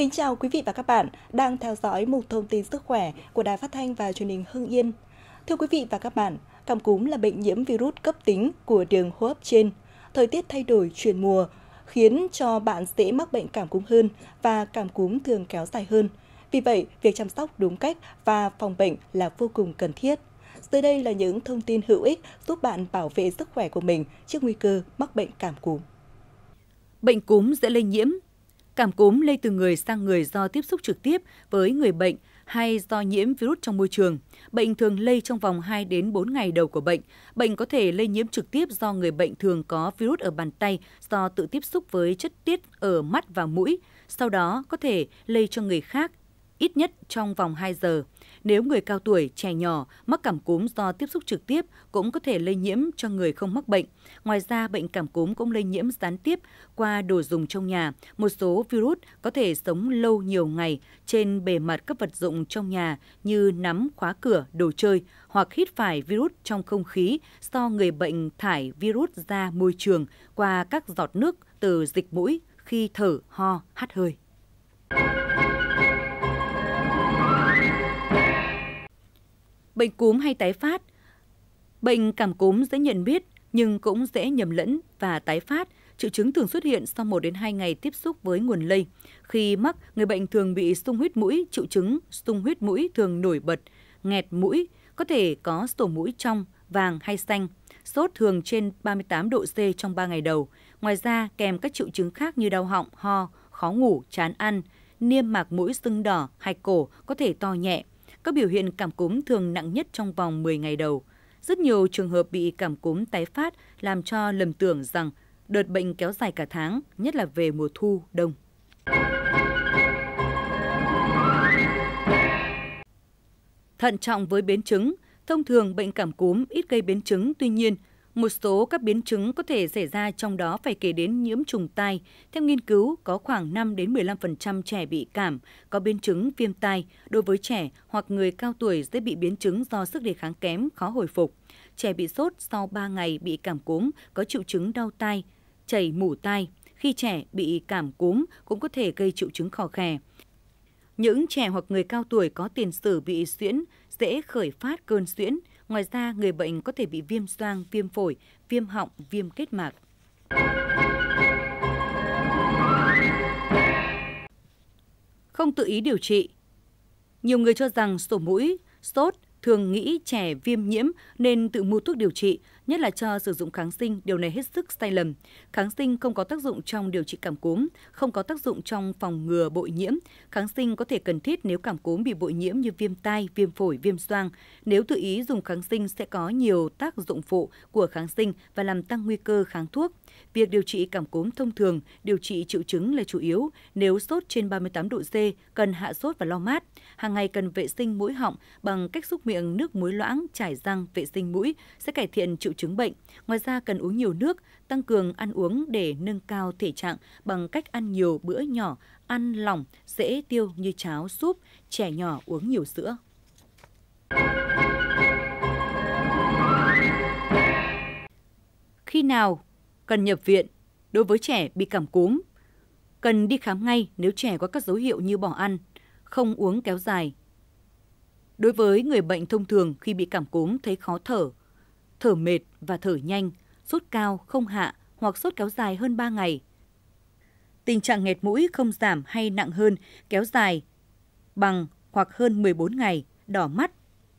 Kính chào quý vị và các bạn đang theo dõi một thông tin sức khỏe của Đài Phát thanh và Truyền hình Hưng Yên. Thưa quý vị và các bạn, cảm cúm là bệnh nhiễm virus cấp tính của đường hô hấp trên. Thời tiết thay đổi chuyển mùa khiến cho bạn dễ mắc bệnh cảm cúm hơn và cảm cúm thường kéo dài hơn. Vì vậy, việc chăm sóc đúng cách và phòng bệnh là vô cùng cần thiết. Dưới đây là những thông tin hữu ích giúp bạn bảo vệ sức khỏe của mình trước nguy cơ mắc bệnh cảm cúm. Bệnh cúm dễ lây nhiễm Cảm cúm lây từ người sang người do tiếp xúc trực tiếp với người bệnh hay do nhiễm virus trong môi trường. Bệnh thường lây trong vòng 2 đến 4 ngày đầu của bệnh. Bệnh có thể lây nhiễm trực tiếp do người bệnh thường có virus ở bàn tay do tự tiếp xúc với chất tiết ở mắt và mũi, sau đó có thể lây cho người khác ít nhất trong vòng 2 giờ. Nếu người cao tuổi, trẻ nhỏ mắc cảm cúm do tiếp xúc trực tiếp cũng có thể lây nhiễm cho người không mắc bệnh. Ngoài ra, bệnh cảm cúm cũng lây nhiễm gián tiếp qua đồ dùng trong nhà. Một số virus có thể sống lâu nhiều ngày trên bề mặt các vật dụng trong nhà như nắm khóa cửa, đồ chơi hoặc hít phải virus trong không khí do người bệnh thải virus ra môi trường qua các giọt nước từ dịch mũi khi thở, ho, hắt hơi. Bệnh cúm hay tái phát Bệnh cảm cúm dễ nhận biết nhưng cũng dễ nhầm lẫn và tái phát. Triệu chứng thường xuất hiện sau 1 đến 2 ngày tiếp xúc với nguồn lây. Khi mắc, người bệnh thường bị sung huyết mũi, triệu chứng sung huyết mũi thường nổi bật, nghẹt mũi, có thể có sổ mũi trong, vàng hay xanh, sốt thường trên 38 độ C trong 3 ngày đầu. Ngoài ra, kèm các triệu chứng khác như đau họng, ho, khó ngủ, chán ăn, niêm mạc mũi sưng đỏ, hay cổ có thể to nhẹ, các biểu hiện cảm cúm thường nặng nhất trong vòng 10 ngày đầu. Rất nhiều trường hợp bị cảm cúm tái phát làm cho lầm tưởng rằng đợt bệnh kéo dài cả tháng, nhất là về mùa thu, đông. Thận trọng với biến chứng, thông thường bệnh cảm cúm ít gây biến chứng, tuy nhiên – một số các biến chứng có thể xảy ra trong đó phải kể đến nhiễm trùng tai. Theo nghiên cứu, có khoảng 5 đến 15% trẻ bị cảm có biến chứng viêm tai. Đối với trẻ hoặc người cao tuổi dễ bị biến chứng do sức đề kháng kém, khó hồi phục. Trẻ bị sốt sau 3 ngày bị cảm cúm có triệu chứng đau tai, chảy mủ tai. Khi trẻ bị cảm cúm cũng có thể gây triệu chứng khó khè. Những trẻ hoặc người cao tuổi có tiền sử bị suyễn dễ khởi phát cơn suyễn. Ngoài ra, người bệnh có thể bị viêm xoang, viêm phổi, viêm họng, viêm kết mạc. Không tự ý điều trị Nhiều người cho rằng sổ mũi, sốt thường nghĩ trẻ viêm nhiễm nên tự mua thuốc điều trị, nhất là cho sử dụng kháng sinh, điều này hết sức sai lầm. Kháng sinh không có tác dụng trong điều trị cảm cúm, không có tác dụng trong phòng ngừa bội nhiễm. Kháng sinh có thể cần thiết nếu cảm cúm bị bội nhiễm như viêm tai, viêm phổi, viêm xoang. Nếu tự ý dùng kháng sinh sẽ có nhiều tác dụng phụ của kháng sinh và làm tăng nguy cơ kháng thuốc. Việc điều trị cảm cúm thông thường, điều trị triệu chứng là chủ yếu. Nếu sốt trên 38 độ C, cần hạ sốt và lo mát. Hàng ngày cần vệ sinh mũi họng bằng cách xúc miệng nước muối loãng, chải răng, vệ sinh mũi sẽ cải thiện triệu chứng bệnh. Ngoài ra cần uống nhiều nước, tăng cường ăn uống để nâng cao thể trạng bằng cách ăn nhiều bữa nhỏ, ăn lỏng, dễ tiêu như cháo, súp, trẻ nhỏ uống nhiều sữa. Khi nào cần nhập viện đối với trẻ bị cảm cúm? Cần đi khám ngay nếu trẻ có các dấu hiệu như bỏ ăn, không uống kéo dài, Đối với người bệnh thông thường khi bị cảm cúm thấy khó thở, thở mệt và thở nhanh, sốt cao không hạ hoặc sốt kéo dài hơn 3 ngày. Tình trạng nghẹt mũi không giảm hay nặng hơn, kéo dài bằng hoặc hơn 14 ngày, đỏ mắt,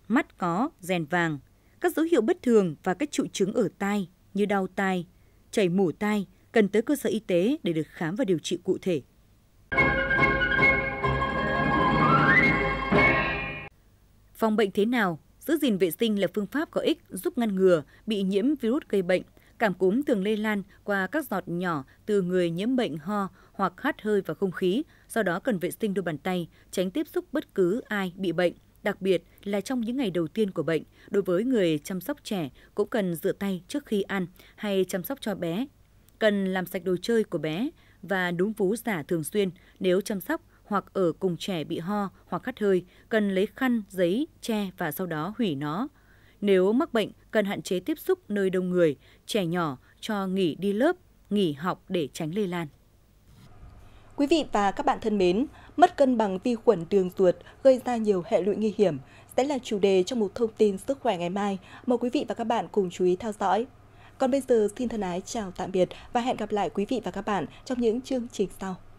mắt có rèn vàng, các dấu hiệu bất thường và các triệu chứng ở tai như đau tai, chảy mủ tai cần tới cơ sở y tế để được khám và điều trị cụ thể. Phòng bệnh thế nào Giữ gìn vệ sinh là phương pháp có ích giúp ngăn ngừa bị nhiễm virus gây bệnh. Cảm cúm thường lây lan qua các giọt nhỏ từ người nhiễm bệnh ho hoặc hắt hơi vào không khí, do đó cần vệ sinh đôi bàn tay, tránh tiếp xúc bất cứ ai bị bệnh đặc biệt là trong những ngày đầu tiên của bệnh, đối với người chăm sóc trẻ cũng cần rửa tay trước khi ăn hay chăm sóc cho bé. Cần làm sạch đồ chơi của bé và đúng vú giả thường xuyên nếu chăm sóc hoặc ở cùng trẻ bị ho hoặc khát hơi cần lấy khăn, giấy, che và sau đó hủy nó. Nếu mắc bệnh, cần hạn chế tiếp xúc nơi đông người, trẻ nhỏ cho nghỉ đi lớp, nghỉ học để tránh lây lan. Quý vị và các bạn thân mến, mất cân bằng vi khuẩn đường ruột gây ra nhiều hệ lụy nguy hiểm sẽ là chủ đề trong một thông tin sức khỏe ngày mai. Mời quý vị và các bạn cùng chú ý theo dõi. Còn bây giờ xin thân ái chào tạm biệt và hẹn gặp lại quý vị và các bạn trong những chương trình sau.